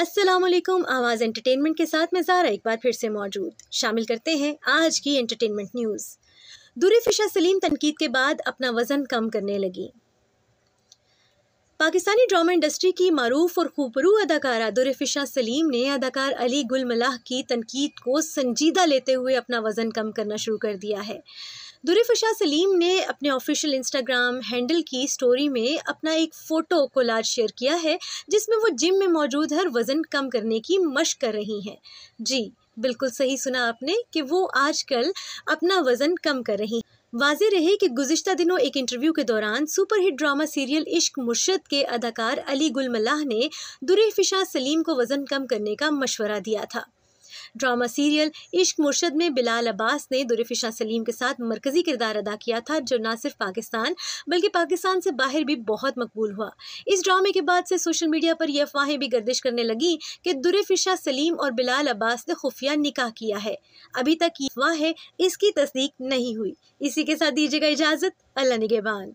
असलम आवाज़ एंटरटेनमेंट के साथ मैं ज़ारा एक बार फिर से मौजूद शामिल करते हैं आज की एंटरटेनमेंट न्यूज़ दूरी फिशा सलीम तनकीद के बाद अपना वज़न कम करने लगी पाकिस्तानी ड्रामा इंडस्ट्री की मरूफ और खूबरू अदाकारा फिशा सलीम ने अदाकार अली गुल मलाह की तनकीद को संजीदा लेते हुए अपना वज़न कम करना शुरू कर दिया है दुरीफशा सलीम ने अपने ऑफिशियल इंस्टाग्राम हैंडल की स्टोरी में अपना एक फ़ोटो को लाज शेयर किया है जिसमें वो जिम में मौजूद हर वज़न कम करने की मश कर रही हैं जी बिल्कुल सही सुना आपने कि वो आजकल अपना वज़न कम कर रही वाजे रहे कि गुजशत दिनों एक इंटरव्यू के दौरान सुपरहिट ड्रामा सीरियल इश्क मुर्शद के अदाकार अली गुल मलाह ने दुरे फिशा सलीम को वज़न कम करने का मशवरा दिया था ड्रामा सीरियल इश्क मुर्शद में बिलाल अब्बास ने दुरफिशा सलीम के साथ मरकज़ी किरदार अदा किया था जो न सिर्फ पाकिस्तान बल्कि पाकिस्तान से बाहर भी बहुत मकबूल हुआ इस ड्रामे के बाद से सोशल मीडिया पर यह अफवाहें भी गर्दिश करने लगी कि दुरफिशा सलीम और बिलाल अब्बास ने खुफिया निकाह किया है अभी तक ये अफवाह है इसकी तस्दीक नहीं हुई इसी के साथ दीजिएगा इजाज़त अल्लाह निगेबान